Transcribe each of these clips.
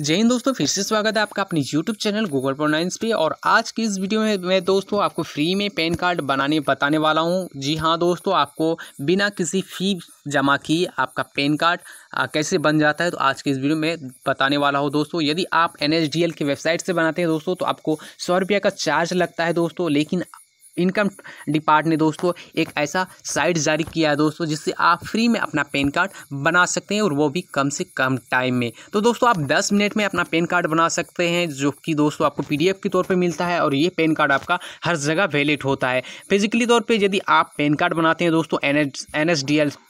जय हिंद दोस्तों फिर से स्वागत है आपका अपने YouTube चैनल गूगल पर नाइन्स पे और आज की इस वीडियो में मैं दोस्तों आपको फ्री में पैन कार्ड बनाने बताने वाला हूँ जी हाँ दोस्तों आपको बिना किसी फ़ी जमा किए आपका पैन कार्ड कैसे बन जाता है तो आज के इस वीडियो में बताने वाला हूँ दोस्तों यदि आप एन की वेबसाइट से बनाते हैं दोस्तों तो आपको सौ रुपये का चार्ज लगता है दोस्तों लेकिन इनकम डिपार्ट ने दोस्तों एक ऐसा साइट जारी किया है दोस्तों जिससे आप फ्री में अपना पैन कार्ड बना सकते हैं और वो भी कम से कम टाइम में तो दोस्तों आप 10 मिनट में अपना पैन कार्ड बना सकते हैं जो कि दोस्तों आपको पीडीएफ के तौर पे मिलता है और ये पैन कार्ड आपका हर जगह वैलिड होता है फिजिकली तौर पर यदि आप पैन कार्ड बनाते हैं दोस्तों एन एस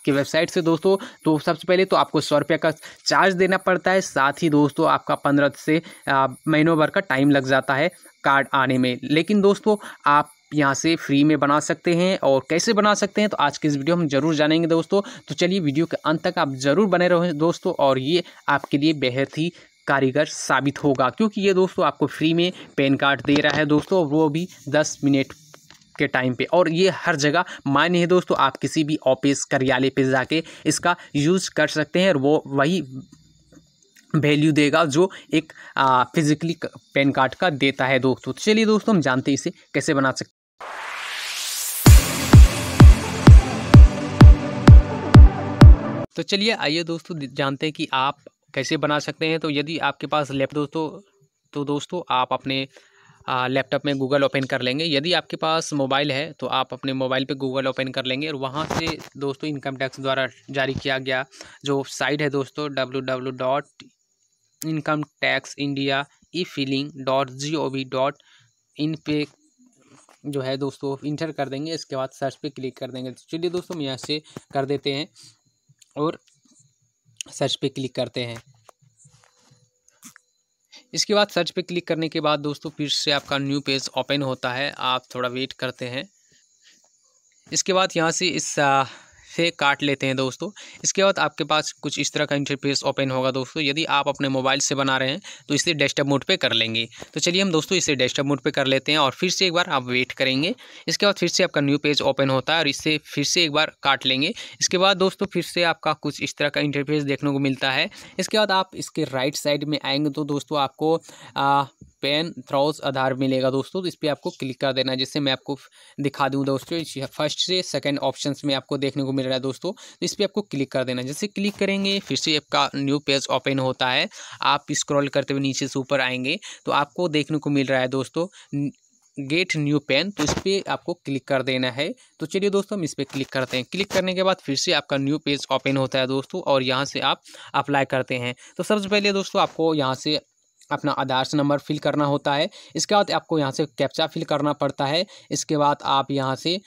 की वेबसाइट से दोस्तों तो सबसे पहले तो आपको सौ रुपये का चार्ज देना पड़ता है साथ ही दोस्तों आपका पंद्रह से महीनों भर का टाइम लग जाता है कार्ड आने में लेकिन दोस्तों आप यहाँ से फ्री में बना सकते हैं और कैसे बना सकते हैं तो आज के इस वीडियो हम जरूर जानेंगे दोस्तों तो चलिए वीडियो के अंत तक आप ज़रूर बने रहो दोस्तों और ये आपके लिए बेहद ही कारीगर साबित होगा क्योंकि ये दोस्तों आपको फ्री में पेन कार्ड दे रहा है दोस्तों वो भी दस मिनट के टाइम पे और ये हर जगह मान्य है दोस्तों आप किसी भी ऑफिस कार्यालय पे जाके इसका यूज़ कर सकते हैं और वो वही वैल्यू देगा जो एक फिज़िकली पेन कार्ड का देता है दोस्तों तो चलिए दोस्तों हम जानते हैं इसे कैसे बना सकते तो चलिए आइए दोस्तों जानते हैं कि आप कैसे बना सकते हैं तो यदि आपके पास लैप दोस्तों तो दोस्तों आप अपने लैपटॉप में गूगल ओपन कर लेंगे यदि आपके पास मोबाइल है तो आप अपने मोबाइल पे गूगल ओपन कर लेंगे और वहाँ से दोस्तों इनकम टैक्स द्वारा जारी किया गया जो साइट है दोस्तों W W dot income tax India e filing dot G O V dot in पे जो है दोस्तों इंटर कर देंगे इसके बाद सर्च पे क्लिक कर देंगे तो चलिए दोस्तों हम यहाँ से कर देते हैं और सर्च पे क्लिक करते हैं इसके बाद सर्च पे क्लिक करने के बाद दोस्तों फिर से आपका न्यू पेज ओपन होता है आप थोड़ा वेट करते हैं इसके बाद यहाँ से इस से काट लेते हैं दोस्तों इसके बाद आपके पास कुछ इस तरह का इंटरफेस ओपन होगा दोस्तों यदि आप अपने मोबाइल से बना रहे हैं तो इसे डेस्कटॉप मोड पे कर लेंगे तो चलिए हम दोस्तों इसे डेस्कटॉप मोड पे कर लेते हैं और फिर से एक बार आप वेट करेंगे इसके बाद फिर से आपका न्यू पेज ओपन होता है और इससे फिर से एक बार काट लेंगे इसके बाद दोस्तों फिर से आपका कुछ इस तरह का इंटरफेस देखने को मिलता है इसके बाद आप इसके राइट साइड में आएंगे तो दोस्तों आपको पेन थ्रोस आधार मिलेगा दोस्तों तो इस पर आपको क्लिक कर देना है जिससे मैं आपको दिखा दूँ दोस्तों फर्स्ट से सेकेंड ऑप्शन में आपको देखने को मिल रहा है दोस्तों तो इस पर आपको क्लिक कर देना है जैसे क्लिक करेंगे फिर से आपका न्यू पेज ओपन होता है आप स्क्रॉल करते हुए नीचे से ऊपर आएंगे तो आपको देखने को मिल रहा है दोस्तों गेट न्यू पेन तो इस पर आपको क्लिक कर देना है तो चलिए दोस्तों हम इस पर क्लिक करते हैं क्लिक करने के बाद फिर से आपका न्यू पेज ओपन होता है दोस्तों और यहाँ से आप अप्लाई करते हैं तो सबसे पहले दोस्तों आपको यहाँ से अपना आधार से नंबर फिल करना होता है इसके बाद आपको यहाँ से कैप्चा फिल करना पड़ता है इसके बाद आप यहाँ से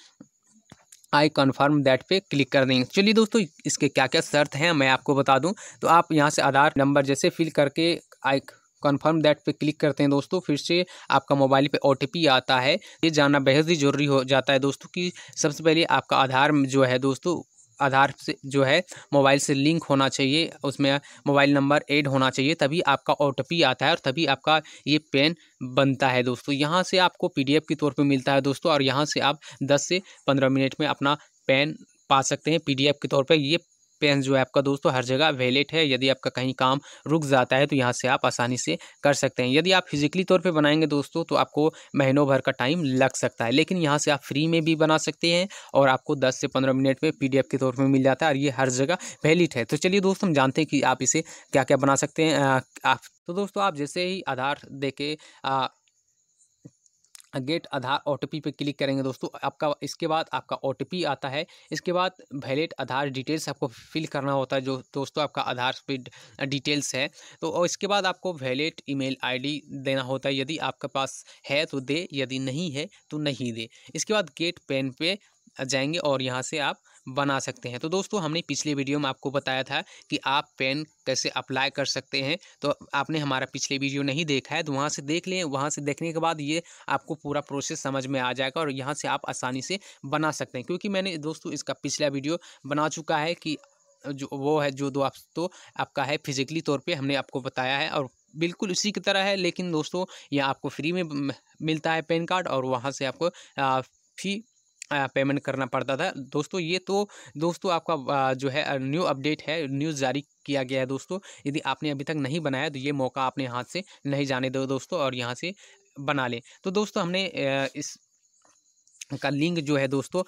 आई कन्फर्म दैट पे क्लिक कर देंगे चलिए दोस्तों इसके क्या क्या शर्त हैं मैं आपको बता दूं तो आप यहाँ से आधार नंबर जैसे फिल करके आई कन्फर्म दैट पे क्लिक करते हैं दोस्तों फिर से आपका मोबाइल पे ओ आता है ये जानना बेहद ही जरूरी हो जाता है दोस्तों कि सबसे पहले आपका आधार जो है दोस्तों आधार से जो है मोबाइल से लिंक होना चाहिए उसमें मोबाइल नंबर ऐड होना चाहिए तभी आपका ओ आता है और तभी आपका ये पेन बनता है दोस्तों यहाँ से आपको पी के तौर पर मिलता है दोस्तों और यहाँ से आप दस से पंद्रह मिनट में अपना पेन पा सकते हैं पीडीएफ के तौर पर ये पेन जो है आपका दोस्तों हर जगह वैलिड है यदि आपका कहीं काम रुक जाता है तो यहाँ से आप आसानी से कर सकते हैं यदि आप फिजिकली तौर पे बनाएंगे दोस्तों तो आपको महीनों भर का टाइम लग सकता है लेकिन यहाँ से आप फ्री में भी बना सकते हैं और आपको दस से पंद्रह मिनट में पी के तौर पर मिल जाता है और ये हर जगह वैलिड है तो चलिए दोस्तों हम जानते हैं कि आप इसे क्या क्या बना सकते हैं आप तो दोस्तों आप जैसे ही आधार दे के गेट आधार ओ टी पे क्लिक करेंगे दोस्तों आपका इसके बाद आपका ओ आता है इसके बाद वैलेट आधार डिटेल्स आपको फिल करना होता है जो दोस्तों आपका आधार पे डिटेल्स है तो और इसके बाद आपको वैलेट ईमेल आईडी देना होता है यदि आपके पास है तो दे यदि नहीं है तो नहीं दे इसके बाद गेट पेन पे जाएंगे और यहाँ से आप बना सकते हैं तो दोस्तों हमने पिछले वीडियो में आपको बताया था कि आप पेन कैसे अप्लाई कर सकते हैं तो आपने हमारा पिछले वीडियो नहीं देखा है तो वहाँ से देख लें वहाँ से देखने के बाद ये आपको पूरा प्रोसेस समझ में आ जाएगा और यहाँ से आप आसानी से बना सकते हैं क्योंकि मैंने दोस्तों इसका पिछला वीडियो बना चुका है कि जो वो है जो दो आप तो आपका है फिजिकली तौर पे हमने आपको बताया है और बिल्कुल उसी की तरह है लेकिन दोस्तों यह आपको फ्री में मिलता है पेन कार्ड और वहाँ से आपको फी पेमेंट करना पड़ता था दोस्तों ये तो दोस्तों आपका जो है न्यू अपडेट है न्यूज़ जारी किया गया है दोस्तों यदि आपने अभी तक नहीं बनाया तो ये मौका आपने हाथ से नहीं जाने दो दोस्तों और यहाँ से बना लें तो दोस्तों हमने इस का लिंक जो है दोस्तों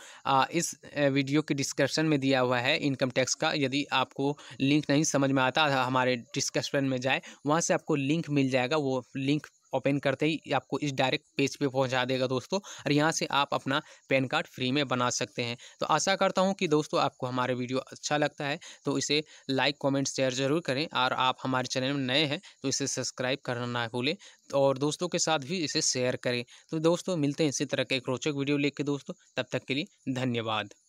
इस वीडियो के डिस्क्रिप्शन में दिया हुआ है इनकम टैक्स का यदि आपको लिंक नहीं समझ में आता हमारे डिस्क्रिप्शन में जाए वहाँ से आपको लिंक मिल जाएगा वो लिंक ओपन करते ही आपको इस डायरेक्ट पेज पे पहुंचा देगा दोस्तों और यहाँ से आप अपना पैन कार्ड फ्री में बना सकते हैं तो आशा करता हूँ कि दोस्तों आपको हमारे वीडियो अच्छा लगता है तो इसे लाइक कमेंट शेयर ज़रूर करें और आप हमारे चैनल में नए हैं तो इसे सब्सक्राइब करना ना भूलें और दोस्तों के साथ भी इसे शेयर करें तो दोस्तों मिलते हैं इसी तरह के एक रोचक वीडियो लेकर दोस्तों तब तक के लिए धन्यवाद